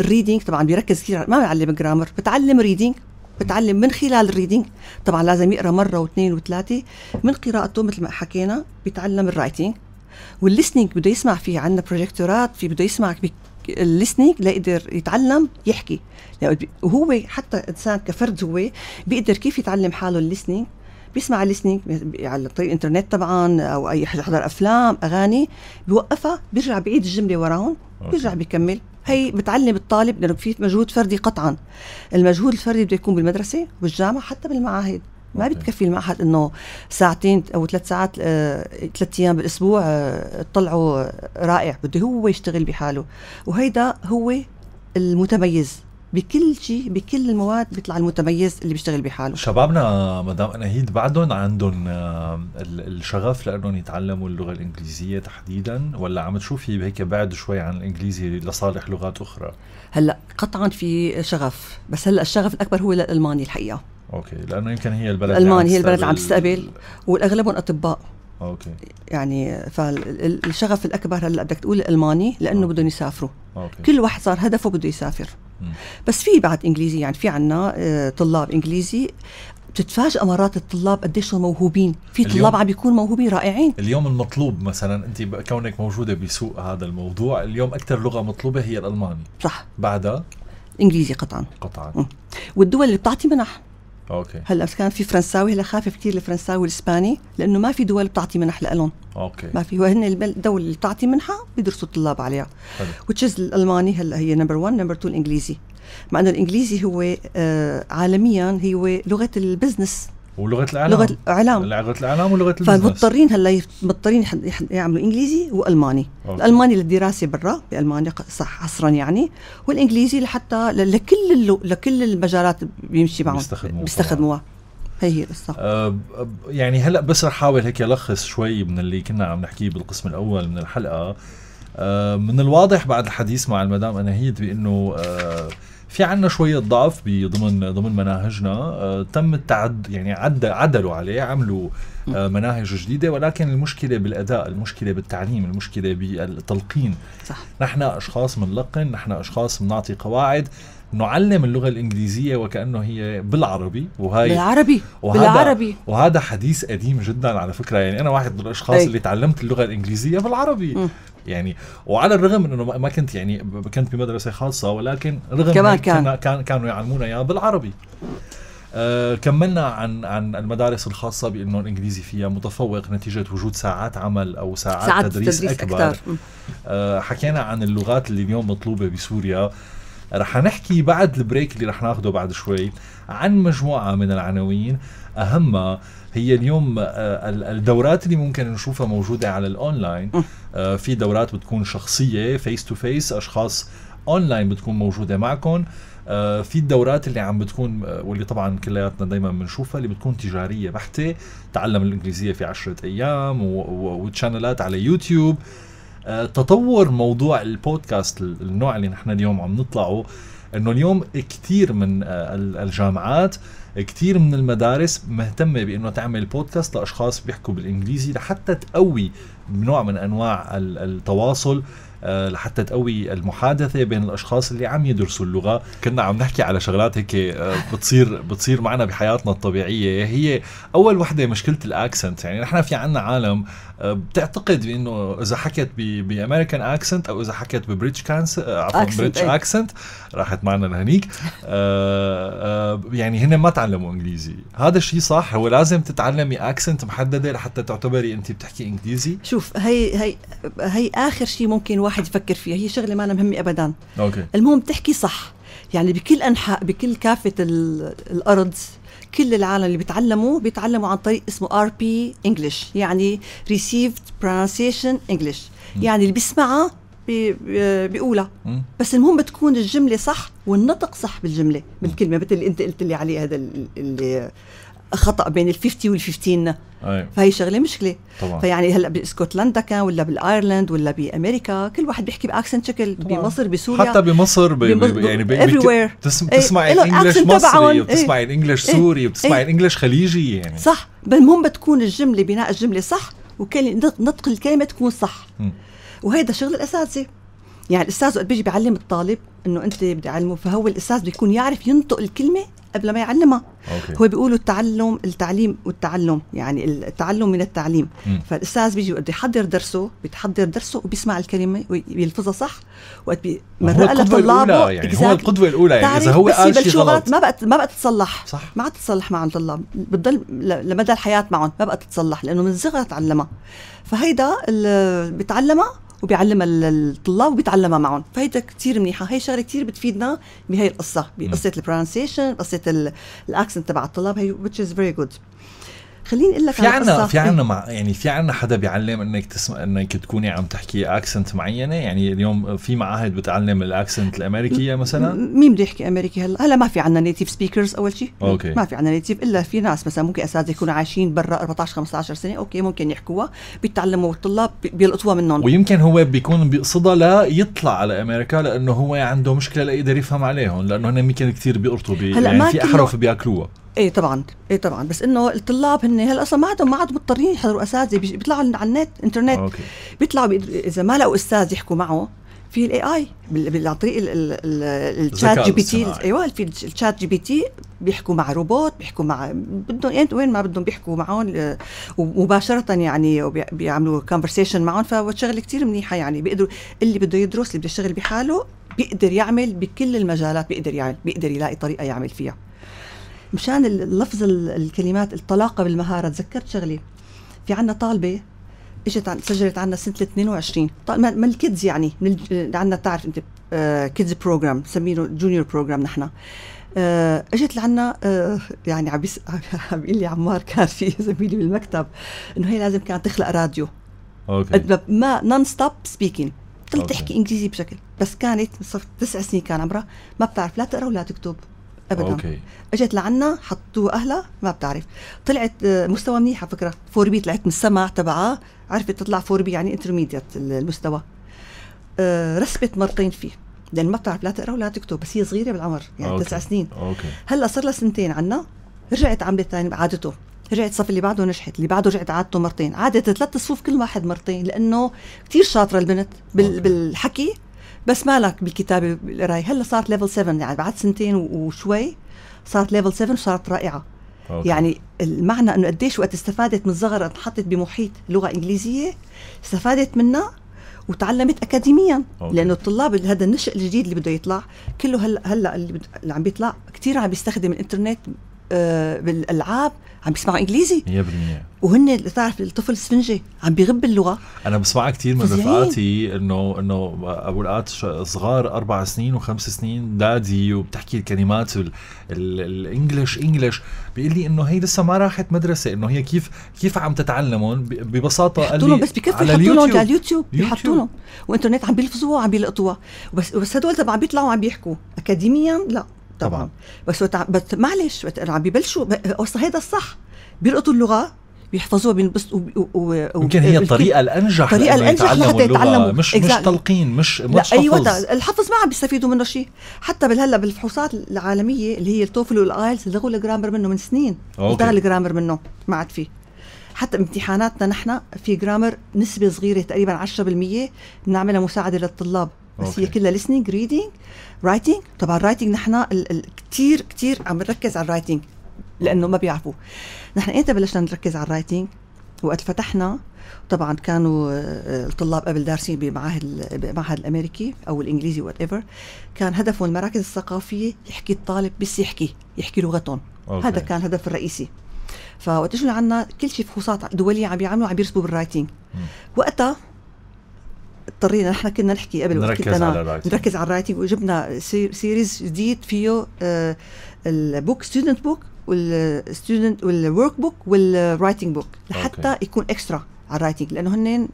الريدنج آه، طبعا بيركز كثير ما بيعلم جرامر بتعلم ريدنج بتعلم من خلال الريدنج طبعا لازم يقرا مره واثنين وثلاثه من قراءته مثل ما حكينا بيتعلم الرايتنج والليسننج بده يسمع فيه عندنا بروجيكتورات في بده يسمع الليسنينج ليقدر يتعلم يحكي وهو حتى انسان كفرد هو بيقدر كيف يتعلم حاله الليسنينج بيسمع الليسنينج على طريق الانترنت طبعا او اي حدا يحضر افلام اغاني بيوقفها بيرجع بعيد الجمله وراهم بيرجع بيكمل هي بتعلم الطالب لانه في مجهود فردي قطعا المجهود الفردي بده يكون بالمدرسه والجامعه حتى بالمعاهد ما بتكفي المعهد انه ساعتين او ثلاث ساعات آه، ثلاث ايام بالاسبوع آه، طلعوا آه، رائع بده هو يشتغل بحاله وهيدا هو المتميز بكل شيء بكل المواد بيطلع المتميز اللي بيشتغل بحاله شبابنا مدام اناهيد بعدهم عندهم الشغف لانهم يتعلموا اللغه الانجليزيه تحديدا ولا عم تشوفي هيك بعد شوي عن الانجليزي لصالح لغات اخرى هلا قطعا في شغف بس هلا الشغف الاكبر هو للالماني الحقيقه اوكي لانه يمكن هي البلد المانيا يعني هي البلد عم تستقبل والاغلبهم اطباء اوكي يعني فالشغف الاكبر هلا بدك تقول الالماني لانه بدهم يسافروا أوكي. كل واحد صار هدفه بده يسافر مم. بس في بعد انجليزي يعني في عنا آه، طلاب انجليزي بتتفاجئ مرات الطلاب قديش موهوبين في طلاب عم بيكونوا موهوبين رائعين اليوم المطلوب مثلا انت كونك موجوده بسوق هذا الموضوع اليوم اكثر لغه مطلوبه هي الالماني صح بعدها انجليزي قطعا قطعا مم. والدول اللي بتعطي منح اوكي هلا كان في فرنساوي هلا خافف كثير الفرنساوي والاسباني لانه ما في دول بتعطي منح لهم اوكي ما في وهن الدول اللي بتعطي منحه بيدرسوا الطلاب عليها وتشيز الالماني هلا هي نمبر 1 نمبر 2 الانجليزي مع انه الانجليزي هو آه عالميا هو لغه البزنس ولغه الاعلام لغه الاعلام لغه الاعلام ولغه البزنس فمضطرين هلا مضطرين يعملوا انجليزي والماني أوكي. الالماني للدراسه برا بالمانيا صح حصرا يعني والانجليزي لحتى لكل اللو لكل المجالات بيمشي معهم بيستخدموها بيستخدموها هي هي القصه أه يعني هلا بس رح احاول هيك الخص شوي من اللي كنا عم نحكيه بالقسم الاول من الحلقه أه من الواضح بعد الحديث مع المدام انا هيد بانه أه في عنا شوية ضعف بضمن ضمن مناهجنا آه، تم التعد يعني عد عدلوا عليه عملوا آه، مناهج جديدة ولكن المشكلة بالأداء المشكلة بالتعليم المشكلة بالتلقين صح. نحن أشخاص منلقن نحن أشخاص بنعطي قواعد نعلم اللغة الإنجليزية وكأنه هي بالعربي وهي بالعربي وهذا بالعربي وهذا حديث قديم جدا على فكرة يعني أنا واحد من الأشخاص أي. اللي تعلمت اللغة الإنجليزية بالعربي م. يعني وعلى الرغم من انه ما كنت يعني كنت بمدرسه خاصه ولكن رغم كمان كان. كان كانوا يعلمونا اياه بالعربي أه كملنا عن عن المدارس الخاصه بانه الانجليزي فيها متفوق نتيجه وجود ساعات عمل او ساعات, ساعات تدريس, تدريس اكبر, أكثر. أه حكينا عن اللغات اللي اليوم مطلوبه بسوريا رح نحكي بعد البريك اللي رح ناخده بعد شوي عن مجموعة من العناوين أهمها هي اليوم آه، الدورات اللي ممكن نشوفها موجودة على الأونلاين آه، في دورات بتكون شخصية فيس تو فيس أشخاص أونلاين بتكون موجودة معكم آه، في الدورات اللي عم بتكون واللي طبعا كلياتنا دائما بنشوفها اللي بتكون تجاريه بحته تعلم الانجليزيه في عشرة ايام وتشانلات على يوتيوب تطور موضوع البودكاست النوع اللي نحن اليوم عم نطلعه انه اليوم كثير من آه، الجامعات كثير من المدارس مهتمه بانه تعمل بودكاست لاشخاص بيحكوا بالانجليزي لحتى تقوي نوع من انواع التواصل آه، لحتى تقوي المحادثه بين الاشخاص اللي عم يدرسوا اللغه كنا عم نحكي على شغلات هيك آه، بتصير بتصير معنا بحياتنا الطبيعيه هي اول وحده مشكله الاكسنت يعني نحن في عنا عالم أه، بتعتقد انه اذا حكت بامريكان اكسنت او اذا حكت ببريتش كانس أه، عفوا بريتش اكسنت إيه. راحت معنا لهنيك أه، يعني هن ما تعلموا انجليزي هذا الشيء صح هو لازم تتعلمي اكسنت محدده لحتى تعتبري انت بتحكي انجليزي شوف هي هي هي اخر شيء ممكن واحد يفكر فيها هي شغله ما أنا مهمه ابدا اوكي المهم تحكي صح يعني بكل انحاء بكل كافه الارض كل العالم اللي بيتعلموا بيتعلموا عن طريق اسمه ار بي انجلش يعني ريسيفد برونسيشن انجلش يعني اللي بيسمعها آه، بيقولها بس المهم تكون الجمله صح والنطق صح بالجمله بالكلمه مثل اللي انت قلت لي عليه هذا اللي خطا بين ال 50 وال 15 أيوه. فهي شغله مشكله طبعا. فيعني هلا باسكتلندا كان ولا بالايرلند ولا بامريكا كل واحد بيحكي باكسنت شكل طبعا. بمصر بسوريا حتى بمصر بي بي بي يعني بي يعني ايه. بتسمعي إيه، الانجلش مصري وبتسمعي إيه. الانجلش إيه. سوري وبتسمعي الانجلش خليجي يعني صح المهم تكون الجمله بناء الجمله صح ونطق الكلمه تكون صح وهيدا شغل الاساتذه يعني الاستاذ وقت بيجي بيعلم الطالب انه انت بدي اعلمه فهو الاستاذ بده يكون يعرف ينطق الكلمه قبل ما يعلمها أوكي. هو بيقولوا التعلم التعليم والتعلم يعني التعلم من التعليم م. فالاستاذ بيجي بده يحضر درسه بيتحضر درسه وبيسمع الكلمه ويلفظها صح وقت بيمرقها لطلابه يعني هو القدوه الاولى يعني اذا هو قال شيء غلط ما بقت ما بقت تتصلح صح. ما عاد تتصلح مع الطلاب بتضل لمدى الحياه معهم ما بقت تتصلح لانه من صغرها تعلمها فهيدا بتعلمها وبيعلمها للطلاب وبيتعلمها معهم فهيدا كثير منيحه هي شغله كثير بتفيدنا بهي القصه بقصه البرونسيشن قصه الاكسنت تبع الطلاب هي which is very good خليني اقول لك في عنا في عنا مع يعني في عنا حدا بيعلم انك تسمع انك تكوني عم تحكي اكسنت معينه يعني اليوم في معاهد بتعلم الاكسنت الامريكيه مثلا مين بده يحكي امريكي هلا هلا ما في عنا نيتيف سبيكرز اول شيء اوكي ما في عنا نيتيف الا في ناس مثلا ممكن اساتذه يكونوا عايشين برا 14 15 سنه اوكي ممكن يحكوها بيتعلموا الطلاب بيلقطوها منهم ويمكن هو بيكون بيقصدها ليطلع على امريكا لانه هو عنده مشكله لا يقدر يفهم عليهم لانه هن يمكن كثير بيقرطوا بي هلا يعني في احرف بياكلوها ايه طبعا ايه طبعا بس انه الطلاب هن هلا اصلا ما عادوا ما عادوا مضطرين يحضروا اساتذه بيطلعوا على النت انترنت آه، أوكي. بيطلعوا اذا ما لقوا استاذ يحكوا معه في الاي اي عن طريق الشات جي بي تي ايوه في الشات جي بي تي بيحكوا مع روبوت بيحكوا مع بدهم يعني وين ما بدهم بيحكوا معهم آه، ومباشره يعني بيعملوا كونفرسيشن معهم فشغله كثير منيحه يعني بيقدروا اللي بده يدرس اللي بده يشتغل بحاله بيقدر يعمل بكل المجالات بيقدر يعمل بيقدر يلاقي طريقه يعمل فيها مشان اللفظ الكلمات الطلاقه بالمهاره تذكرت شغله في عنا طالبه اجت عن سجلت عنا سنه 22 طيب، من الكيدز يعني من عنا بتعرف انت آه، كيدز بروجرام بنسميه جونيور بروجرام نحن آه، اجت لعنا آه، يعني عم [laughs] عم لي عمار كان في [laughs] زميلي بالمكتب انه هي لازم كانت تخلق راديو اوكي ما نون ستوب سبيكينج قلت تحكي انجليزي بشكل بس كانت صف تسع سنين كان عمرها ما بتعرف لا تقرا ولا تكتب ابدا أوكي. اجت لعنا حطوا اهلها ما بتعرف طلعت آه، مستوى منيح على فكره فور بي طلعت من السماع تبعها عرفت تطلع فور بي يعني انترميديت المستوى آه، رسبت مرتين فيه لان ما بتعرف لا تقرا ولا تكتب بس هي صغيره بالعمر يعني أوكي. تسع سنين أوكي. هلا صار لها سنتين عنا رجعت عملت ثاني عادته رجعت الصف اللي بعده نجحت اللي بعده رجعت عادته مرتين عادت ثلاث صفوف كل واحد مرتين لانه كثير شاطره البنت بال... أوكي. بالحكي بس مالك بالكتابه بالقرايه هلا صارت ليفل 7 يعني بعد سنتين وشوي صارت ليفل 7 وصارت رائعه أوكي. يعني المعنى انه قديش وقت استفادت من صغرها انحطت بمحيط لغه انجليزيه استفادت منها وتعلمت اكاديميا أوكي. لانه الطلاب هذا النشء الجديد اللي بده يطلع كله هلا هلا اللي, اللي عم بيطلع كثير عم بيستخدم الانترنت آه، بالالعاب عم بيسمعوا انجليزي 100% وهن بتعرف الطفل السفنجي عم بيغب اللغه انا بسمعها كثير من رفقاتي انه انه ابو الات صغار اربع سنين وخمس سنين دادي وبتحكي الكلمات الانجليش انجليش بيقول لي انه هي لسه ما راحت مدرسه انه هي كيف كيف عم تتعلمهم ببساطه قال لي بس بكفي على على اليوتيوب بيحطوا وانترنت عم بيلفظوها وعم بيلقطوها بس بس هدول تبع عم بيطلعوا وعم بيحكوا اكاديميا لا طبعا, بس وتع... بس معلش عم ببلشوا هذا الصح بيلقطوا اللغه بيحفظوها بينبسطوا و... و... يمكن هي الطريقه الانجح الطريقه الانجح لحتى يتعلموا مش exactly. مش تلقين مش مش حفظ ايوه حفظ. الحفظ ما عم بيستفيدوا منه شيء حتى بالهلا بالفحوصات العالميه اللي هي التوفل والايلز لغوا الجرامر منه من سنين انتهى الجرامر منه ما عاد فيه حتى امتحاناتنا نحن في جرامر نسبه صغيره تقريبا 10% بنعملها مساعده للطلاب بس أوكي. هي كلها listening reading writing طبعا writing نحن ال- ال- كتير كتير عم نركز على الرايتنج لانه ما بيعرفوا نحن ايمتى بلشنا نركز على الرايتنج وقت فتحنا طبعا كانوا آه، الطلاب قبل دارسين بمعاهد المعهد الامريكي او الانجليزي وات ايفر كان هدفهم المراكز الثقافيه يحكي الطالب بس يحكي يحكي لغتهم هذا كان الهدف الرئيسي فوقت اجوا عنا كل شيء فحوصات دوليه عم بيعملوا عم بيرسبوا بالرايتنج وقتها اضطرينا نحن كنا نحكي قبل نركز على الرايتنج نركز على الرايتنج وجبنا سيريز جديد فيه آه، البوك ستودنت بوك والستودنت والورك بوك والرايتنج بوك لحتى أوكي. يكون اكسترا على الرايتنج لانه هن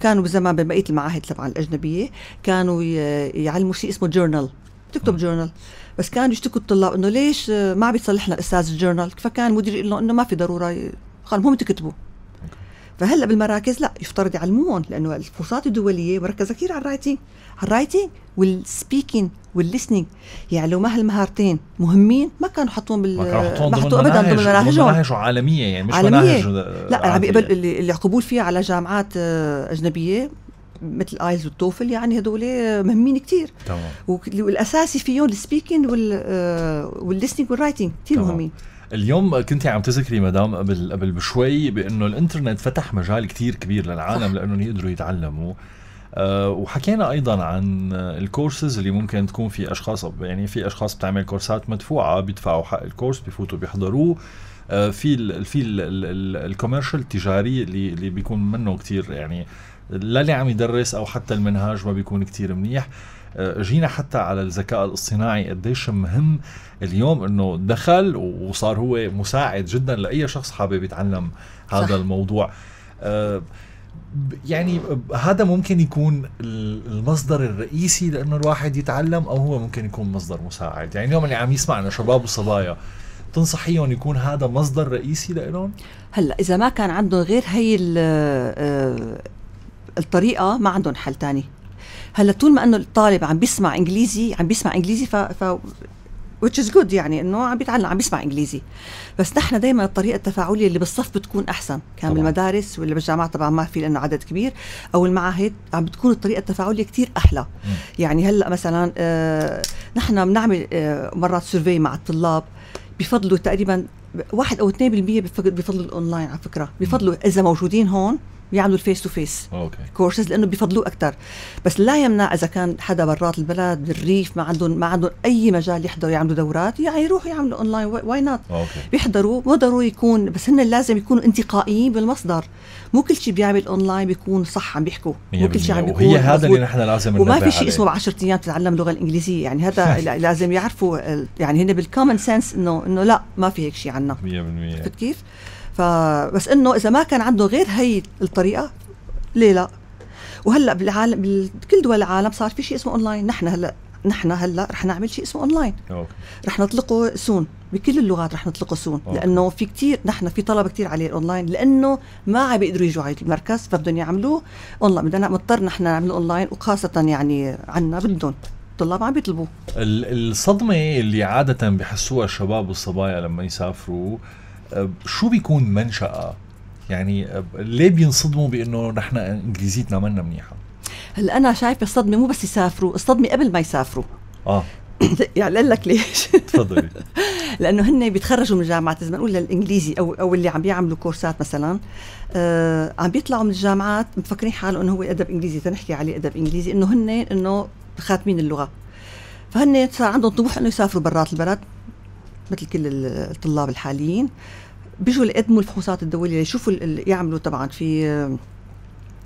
كانوا بزمان ببقيه المعاهد تبع الاجنبيه كانوا يعلموا شيء اسمه جورنال تكتب جورنال بس كانوا يشتكوا الطلاب انه ليش ما عم يصلح لنا الاستاذ الجورنال فكان المدير يقول انه ما في ضروره قال المهم تكتبوا فهلا بالمراكز لا يفترض يعلموهم لانه الكورسات الدوليه مركزه كثير على الرايتنج على الرايتنج والسبيكينج والليسنينج يعني لو ما هالمهارتين مهمين ما كانوا حطوهم بال ما حطوا ابدا ضمن مناهجهم مناهج عالميه يعني مش عالمية. مناهج آه، لا عم يقبل اللي يقبول فيها على جامعات آه، اجنبيه مثل ايلز والتوفل يعني هدول آه، مهمين كثير تمام والاساسي فيهم السبيكينج وال والرايتنج كثير مهمين اليوم كنت عم تذكري مدام قبل قبل بشوي بانه الانترنت فتح مجال كثير كبير للعالم لانهم يقدروا يتعلموا آه، وحكينا ايضا عن الكورسز اللي ممكن تكون في اشخاص يعني في اشخاص بتعمل كورسات مدفوعه بيدفعوا حق الكورس بفوتوا بيحضروه آه، في الـ في الكوميرشال التجاري اللي اللي بيكون منه كثير يعني لا اللي عم يدرس او حتى المنهاج ما بيكون كثير منيح آه، جينا حتى على الذكاء الاصطناعي قديش مهم اليوم انه دخل وصار هو مساعد جدا لاي شخص حابب يتعلم هذا صح. الموضوع آه، يعني هذا ممكن يكون المصدر الرئيسي لانه الواحد يتعلم او هو ممكن يكون مصدر مساعد يعني اليوم اللي عم يسمعنا شباب وصبايا تنصحيهم يكون هذا مصدر رئيسي لهم هلا اذا ما كان عندهم غير هي آه، الطريقه ما عندهم حل تاني هلا طول ما انه الطالب عم بيسمع انجليزي عم بيسمع انجليزي ف, ف which is good يعني انه عم بيتعلم عم بيسمع انجليزي بس نحن دائما الطريقه التفاعليه اللي بالصف بتكون احسن كان بالمدارس واللي بالجامعات طبعا ما في لانه عدد كبير او المعاهد عم بتكون الطريقه التفاعليه كثير احلى م. يعني هلا مثلا آه نحن بنعمل آه مرات سيرفي مع الطلاب بفضلوا تقريبا واحد او 2% بفضلوا الاونلاين على فكره بفضلوا اذا موجودين هون بيعملوا الفيس تو فيس اوكي كورسز لانه بيفضلوه اكثر بس لا يمنع اذا كان حدا برات البلد بالريف ما عندهم ما عندهم اي مجال يحضروا يعملوا دورات يعني يروحوا يعملوا اونلاين واي نوت بيحضروا مو ضروري يكون بس هن لازم يكونوا انتقائيين بالمصدر مو كل شيء بيعمل اونلاين بيكون صح عم بيحكوا مو كل شيء عم بيكون وهي هذا اللي نحن لازم وما في شيء اسمه ب 10 ايام تتعلم اللغه الانجليزيه يعني هذا [laughs] لازم يعرفوا يعني هن بالكومن سنس انه انه لا ما في هيك شيء عندنا 100% كيف؟ فبس انه اذا ما كان عنده غير هي الطريقه ليه لا وهلا بالعالم بكل دول العالم صار في شيء اسمه اونلاين نحن هلا نحن هلا رح نعمل شيء اسمه اونلاين أوكي. رح نطلقه سون بكل اللغات رح نطلقه سون أوكي. لانه في كتير نحن في طلب كتير عليه اونلاين لانه ما عم بيقدروا يجوا على المركز فبدهم يعملوه اونلاين بدنا مضطر نحن نعمله اونلاين وخاصه يعني عنا بدهم الطلاب عم بيطلبوا الصدمه اللي عاده بحسوها الشباب والصبايا لما يسافروا آه، شو بيكون منشأة يعني آه، ليه بينصدموا بانه نحن انجليزيتنا منا منيحه هلا انا شايفه الصدمه مو بس يسافروا الصدمه قبل ما يسافروا اه [coughs] يعني اقول لك ليش تفضلي [laughs] لانه هن بيتخرجوا من الجامعات اذا بنقول للانجليزي او او اللي عم بيعملوا كورسات مثلا آه عم بيطلعوا من الجامعات مفكرين حالهم انه هو ادب انجليزي تنحكي عليه ادب انجليزي انه هن انه خاتمين اللغه فهن صار عندهم طموح انه يسافروا برات البلد مثل كل الطلاب الحاليين بيجوا يقدموا الفحوصات الدوليه ليشوفوا يعملوا طبعا في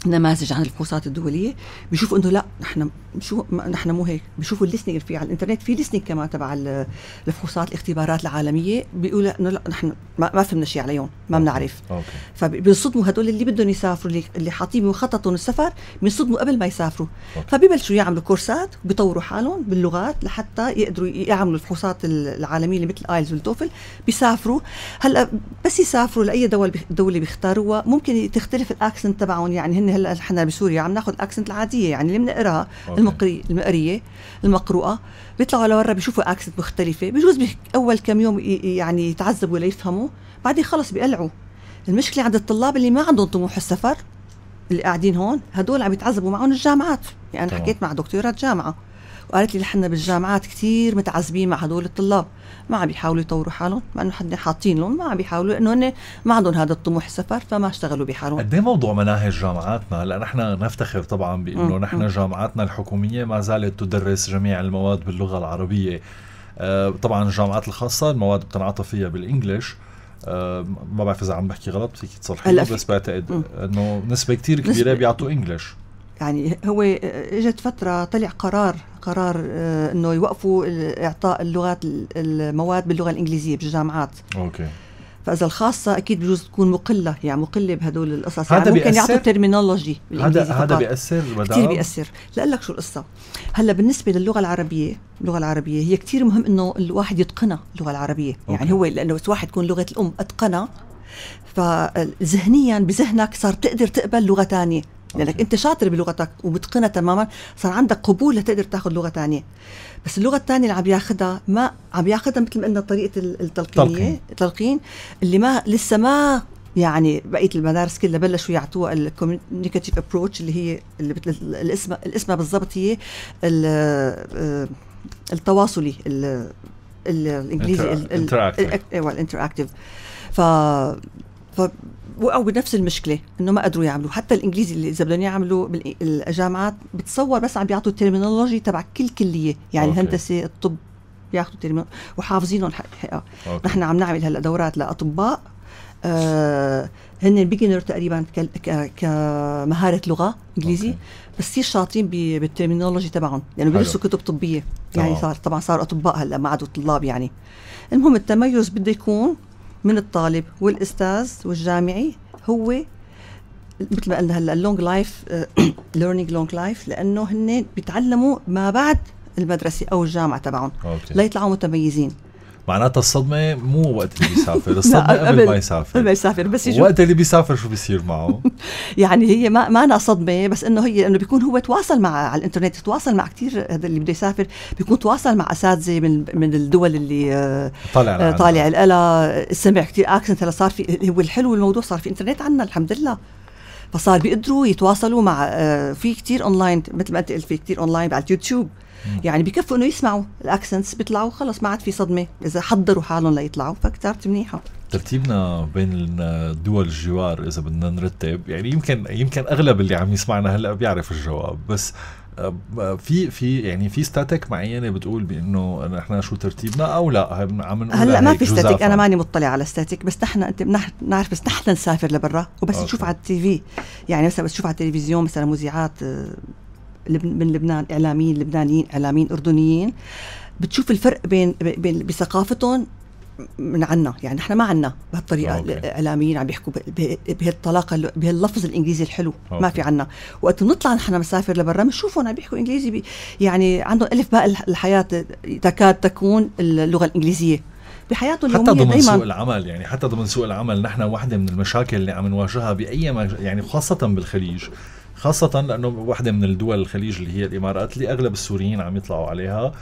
نماذج عن الفحوصات الدوليه بيشوفوا انه لا نحن شو نحن مو هيك بيشوفوا الليسنينج في على الانترنت في ليسنينج كمان تبع الفحوصات الاختبارات العالميه بيقولوا انه لا نحن ما, ما فهمنا شيء عليهم ما بنعرف فبينصدموا هدول اللي بدهم يسافروا اللي, حاطين مخططهم السفر بينصدموا قبل ما يسافروا فبيبلشوا يعملوا كورسات وبيطوروا حالهم باللغات لحتى يقدروا يعملوا الفحوصات العالميه اللي مثل ايلز والتوفل بيسافروا هلا بس يسافروا لاي دول دوله بيختاروها ممكن تختلف الاكسنت تبعهم يعني هن هلا نحن بسوريا عم ناخذ الاكسنت العاديه يعني اللي بنقراها المقري المقريه المقروءه بيطلعوا لورا بيشوفوا اكسنت مختلفه بجوز اول كم يوم يعني يتعذبوا ليفهموا بعدين خلص بيقلعوا المشكله عند الطلاب اللي ما عندهم طموح السفر اللي قاعدين هون هدول عم يتعذبوا معهم الجامعات يعني انا حكيت مع دكتورة جامعه وقالت لي نحن بالجامعات كثير متعذبين مع هدول الطلاب ما عم بيحاولوا يطوروا حالهم مع انه حد حاطين لهم ما عم بيحاولوا لانه هن ما عندهم هذا الطموح السفر فما اشتغلوا بحالهم قد إيه موضوع مناهج جامعاتنا هلا نحن نفتخر طبعا بانه نحن جامعاتنا الحكوميه ما زالت تدرس جميع المواد باللغه العربيه أه طبعا الجامعات الخاصه المواد بتنعطى فيها بالانجلش أه ما بعرف اذا عم بحكي غلط فيك تصلحي بس بعتقد انه نسبه كثير كبيره بيعطوا انجلش يعني هو اجت فتره طلع قرار قرار آه، انه يوقفوا اعطاء اللغات المواد باللغه الانجليزيه بالجامعات اوكي فاذا الخاصه اكيد بجوز تكون مقله يعني مقله بهدول القصص هذا يعني ممكن يعطوا ترمينولوجي هذا هذا بياثر كثير بياثر لاقول لك شو القصه هلا بالنسبه للغه العربيه اللغه العربيه هي كثير مهم انه الواحد يتقنها اللغه العربيه يعني أوكي. يعني هو لانه بس واحد تكون لغه الام اتقنها فذهنيا بذهنك صار تقدر تقبل لغه ثانيه لانك انت شاطر بلغتك ومتقنها تماما صار عندك قبول لتقدر تاخذ لغه ثانيه بس اللغه الثانيه اللي عم ياخذها ما عم ياخذها مثل ما قلنا طريقه التلقينيه التلقين اللي ما لسه ما يعني بقيه المدارس كلها بلشوا يعطوها الكوميونيكاتيف ابروتش اللي هي اللي الاسم الاسمها بالضبط هي آه، التواصلي الانجليزي ايوه الانتراكتيف ف وقعوا بنفس المشكله انه ما قدروا يعملوا حتى الانجليزي اللي اذا بدهم يعملوا بالجامعات بتصور بس عم بيعطوا الترمينولوجي تبع كل كليه يعني أوكي. الهندسه الطب بياخذوا ترمينولوجي وحافظينهم حقيقه آه. نحن عم نعمل هلا دورات لاطباء آه هن بيجنر تقريبا كمهاره لغه انجليزي أوكي. بس كثير شاطرين بالترمينولوجي تبعهم لانه بيدرسوا كتب طبيه يعني, يعني آه. صار طبعا صاروا اطباء هلا ما عادوا طلاب يعني المهم التميز بده يكون من الطالب والاستاذ والجامعي هو مثل ما قلنا هلا اللونج لايف ليرنينج لونج لايف لانه هن بيتعلموا ما بعد المدرسه او الجامعه تبعهم ليطلعوا متميزين معناتها الصدمه مو وقت اللي بيسافر [laughs] الصدمه قبل ما يسافر قبل ما يسافر بس يجو... وقت اللي بيسافر شو بيصير معه [laughs] يعني هي ما ما أنا صدمه بس انه هي انه بيكون هو تواصل مع على الانترنت تواصل مع كثير هذا اللي بده يسافر بيكون تواصل مع اساتذه من من الدول اللي آه، طالع طالع القلا سمع كثير اكسنت هلا صار في هو الحلو الموضوع صار في انترنت عنا الحمد لله فصار بيقدروا يتواصلوا مع آه، في كتير اونلاين مثل ما انت قلت في كتير اونلاين على اليوتيوب يعني بكفوا انه يسمعوا الاكسنتس بيطلعوا خلص ما عاد في صدمه اذا حضروا حالهم ليطلعوا فكتار منيحه ترتيبنا بين الدول الجوار اذا بدنا نرتب يعني يمكن يمكن اغلب اللي عم يسمعنا هلا بيعرف الجواب بس آه، آه، في في يعني في ستاتيك معينه بتقول بانه نحن شو ترتيبنا او لا عم نقول هلا ما في ستاتيك انا ماني مطلع على ستاتيك بس نحن انت بنعرف بس نحن نسافر لبرا وبس أوكي. نشوف على التي في يعني مثلا بس تشوف على التلفزيون مثلا مذيعات آه، من لبنان اعلاميين لبنانيين اعلاميين اردنيين بتشوف الفرق بين, بين بثقافتهم من عنا يعني نحن ما عنا بهالطريقه آه، الاعلاميين عم بيحكوا بهالطلاقه بهاللفظ الانجليزي الحلو أوكي. ما في عنا وقت نطلع نحن مسافر لبرا بنشوفهم عم بيحكوا انجليزي بي يعني عندهم الف باء الحياه تكاد تكون اللغه الانجليزيه بحياته اليوميه حتى ضمن دايماً. سوق العمل يعني حتى ضمن سوق العمل نحن واحدة من المشاكل اللي عم نواجهها باي يعني خاصه بالخليج خاصة لأنه واحدة من الدول الخليج اللي هي الإمارات اللي أغلب السوريين عم يطلعوا عليها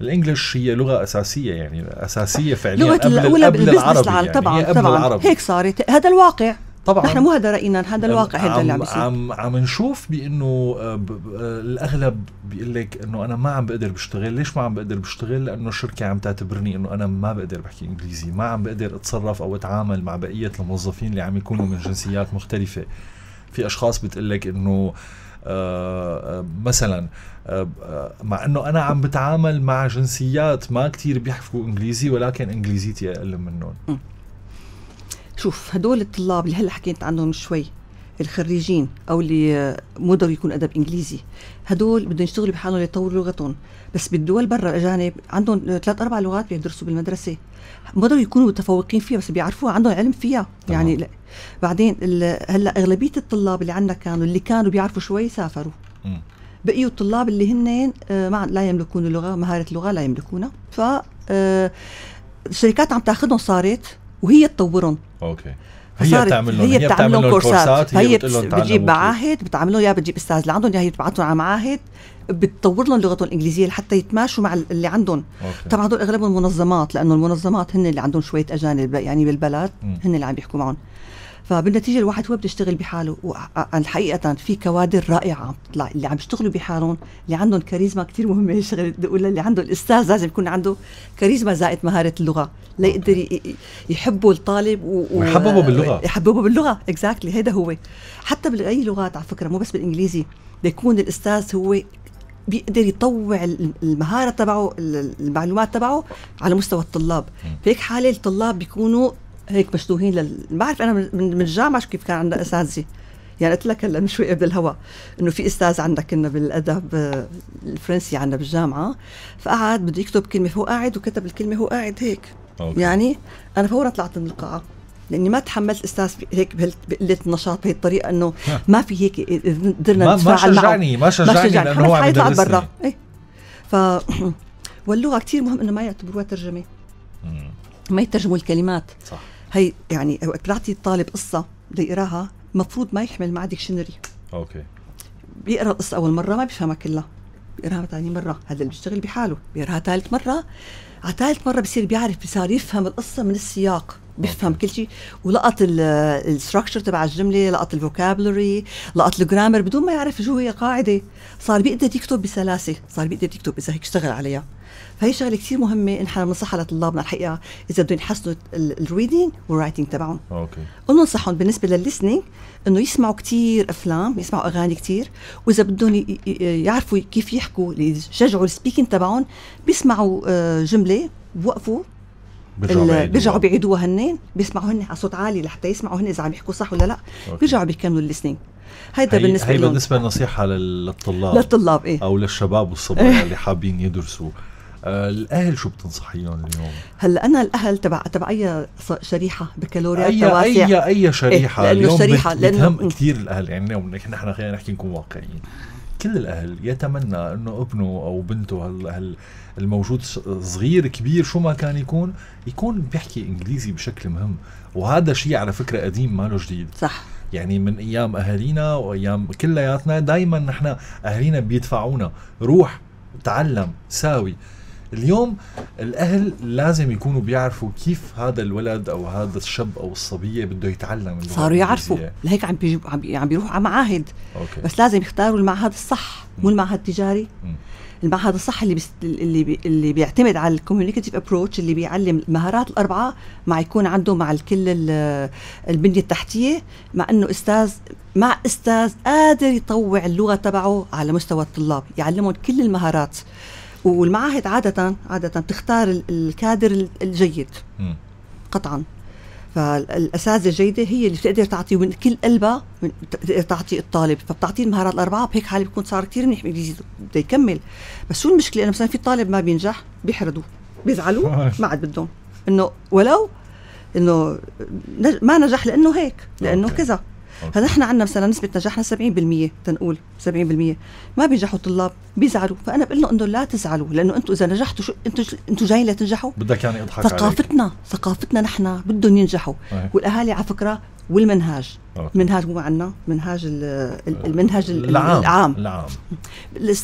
الانجلش هي لغه اساسيه يعني اساسيه فعليا لغه قبل الاولى قبل العربي يعني طبعا قبل طبعا العربي. هيك صارت هذا الواقع طبعا نحن مو هذا راينا هذا الواقع هذا اللي عم بيصير عم عم نشوف بانه آه، آه، الاغلب بيقول لك انه انا ما عم بقدر بشتغل ليش ما عم بقدر بشتغل لانه الشركه عم تعتبرني انه انا ما بقدر بحكي انجليزي ما عم بقدر اتصرف او اتعامل مع بقيه الموظفين اللي عم يكونوا من جنسيات مختلفه في اشخاص بتقلك انه آه، آه، مثلا آه، مع انه انا عم بتعامل مع جنسيات ما كتير بيحكوا انجليزي ولكن انجليزيتي اقل منهم شوف هدول الطلاب اللي هلا حكيت عنهم شوي الخريجين او اللي مدر يكون ادب انجليزي هدول بدهم يشتغلوا بحالهم ليطوروا لغتهم بس بالدول برا الاجانب عندهم ثلاث اربع لغات بيدرسوا بالمدرسه مدر يكونوا متفوقين فيها بس بيعرفوها عندهم علم فيها طبعا. يعني لا. بعدين هلا اغلبيه الطلاب اللي عندنا كانوا اللي كانوا بيعرفوا شوي سافروا م. بقيوا الطلاب اللي هن آه، ما لا يملكون اللغه مهاره اللغه لا يملكونها ف آه، الشركات عم تاخذهم صارت وهي تطورهم اوكي هي بتعمل لهم هي بتعمل لهم كورسات هي بتجيب معاهد بتعمل لهم يا بتجيب استاذ لعندهم يا هي بتبعتهم على معاهد بتطور لهم لغتهم الانجليزيه لحتى يتماشوا مع اللي عندهم أوكي. طبعا هدول اغلبهم منظمات لانه المنظمات هن اللي عندهم شويه اجانب يعني بالبلد هن اللي عم يحكوا معهم فبالنتيجه الواحد هو بيشتغل بحاله وحقيقه في كوادر رائعه عم تطلع اللي عم يشتغلوا بحالهم اللي عندهم كاريزما كثير مهمه الشغله الاولى اللي عنده الاستاذ لازم يكون عنده كاريزما زائد مهاره اللغه ليقدر يحبوا الطالب و... ويحببوا باللغه يحببوا باللغه اكزاكتلي exactly. هيدا هو حتى باي لغات على فكره مو بس بالانجليزي بيكون الاستاذ هو بيقدر يطوع المهارة تبعه المعلومات تبعه على مستوى الطلاب هيك حالة الطلاب بيكونوا هيك مشدوهين لل... بعرف انا من, من الجامعه كيف كان عندنا اساتذه يعني قلت لك هلا من شوي قبل الهواء انه في استاذ عندنا كنا بالادب الفرنسي عندنا بالجامعه فقعد بده يكتب كلمه هو قاعد وكتب الكلمه هو قاعد هيك أوكي. يعني انا فورا طلعت من القاعه لاني ما تحملت الاستاذ هيك بقله النشاط بهي الطريقه انه ما في هيك قدرنا نتفاعل معه ما شجعني ما شجعني لانه هو عم يطلع برا ايه ف [clears throat] واللغه كثير مهم انه ما يعتبروها ترجمه ما يترجموا الكلمات صح هي يعني وقت بتعطي الطالب قصه بده يقراها المفروض ما يحمل معه ديكشنري اوكي بيقرا القصه اول مره ما بيفهمها كلها بيقراها ثاني مره هذا اللي بيشتغل بحاله بيقراها ثالث مره على ثالث مره بصير بيعرف بصير يفهم القصه من السياق بيفهم كل شيء ولقط الستراكشر تبع الجمله لقط الفوكابلري لقط الجرامر بدون ما يعرف شو هي قاعده صار بيقدر يكتب بسلاسه صار بيقدر يكتب اذا هيك اشتغل عليها فهي شغله كثير مهمه نحن بننصحها لطلابنا الحقيقه اذا بدهم يحسنوا الريدنج والرايتنج تبعهم اوكي وننصحهم بالنسبه للليسننج انه يسمعوا كثير افلام يسمعوا اغاني كثير واذا بدهم يعرفوا كيف يحكوا يشجعوا السبيكينج تبعهم بيسمعوا آه، جمله بوقفوا بيرجعوا بيعيدوها هنين بيسمعوا هن على صوت عالي لحتى يسمعوا هن اذا عم يحكوا صح ولا لا بيرجعوا بيكملوا الليسننج هيدا هي بالنسبه هي بالنسبه للنصيحه للطلاب للطلاب ايه او للشباب والصبايا اللي حابين يدرسوا آه، الاهل شو بتنصحيهم اليوم؟ هلا انا الاهل تبع تبع اي شريحه بكالوريا أي تواسع اي اي شريحه إيه؟ لأنه اليوم شريحه بت... لانه بتهم كثير الاهل يعني نعم، نحن خلينا نحكي نكون واقعيين كل الاهل يتمنى انه ابنه او بنته هال هال الموجود صغير كبير شو ما كان يكون يكون بيحكي انجليزي بشكل مهم وهذا شيء على فكره قديم ما له جديد صح يعني من ايام اهالينا وايام كلياتنا دائما نحن اهالينا بيدفعونا روح تعلم ساوي اليوم الاهل لازم يكونوا بيعرفوا كيف هذا الولد او هذا الشاب او الصبيه بده يتعلم صاروا يعرفوا لهيك عم بيجيب عم يعني بيروحوا على معاهد أوكي. بس لازم يختاروا المعهد الصح مو المعهد التجاري م. المعهد الصح اللي بس اللي بي اللي بيعتمد على الكوميونيكاتيف ابروتش اللي بيعلم المهارات الاربعه مع يكون عنده مع الكل البنيه التحتيه مع انه استاذ مع استاذ قادر يطوع اللغه تبعه على مستوى الطلاب يعلمهم كل المهارات والمعاهد عادة عادة بتختار الكادر الجيد م. قطعا فالاساتذه الجيده هي اللي بتقدر تعطي من كل قلبها بتقدر تعطي الطالب فبتعطيه المهارات الاربعه بهيك حاله بيكون صار كثير منيح بده يكمل بس شو المشكله انه مثلا في طالب ما بينجح بيحردوه بيزعلوا [laughs] ما عاد بدهم انه ولو انه ما نجح لانه هيك لانه أوكي. كذا فنحن عندنا مثلا نسبه نجاحنا 70% تنقول 70% ما بينجحوا الطلاب بيزعلوا فانا بقول لهم انه لا تزعلوا لانه انتم اذا نجحتوا شو انتم انتم جايين لتنجحوا بدك يعني اضحك ثقافتنا عليك. ثقافتنا نحن بدهم ينجحوا أيه. والاهالي على فكره والمنهاج أوكي. منهاج مو عندنا منهاج المنهج العام العام, العام.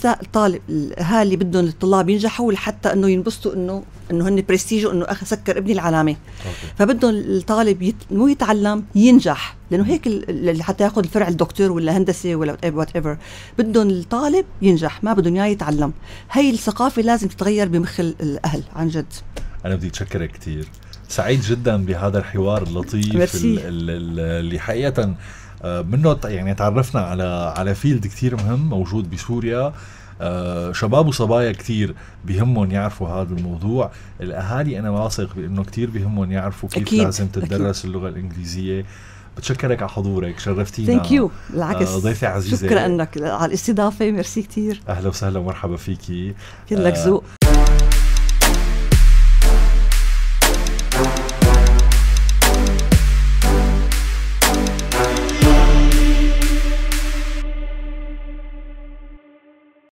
الطالب ها اللي بدهم الطلاب ينجحوا لحتى انه ينبسطوا انه انه هن برستيجو انه اخ سكر ابني العلامه فبدهم الطالب يت... مو يتعلم ينجح لانه هيك اللي حتى ياخذ الفرع الدكتور ولا هندسه ولا وات ايفر بدهم الطالب ينجح ما بدهم اياه يتعلم هي الثقافه لازم تتغير بمخ الاهل عن جد انا بدي اتشكرك كثير سعيد جدا بهذا الحوار اللطيف اللي حقيقه آه، منه يعني تعرفنا على على فيلد كثير مهم موجود بسوريا آه شباب وصبايا كثير بهمهم يعرفوا هذا الموضوع الاهالي انا واثق بانه كثير بهمهم يعرفوا كيف أكيد. لازم تدرس أكيد. اللغه الانجليزيه بتشكرك على حضورك شرفتينا ثانك يو بالعكس ضيفة عزيزة شكرا لك على الاستضافة ميرسي كثير أهلا وسهلا ومرحبا فيكي آه، كلك ذوق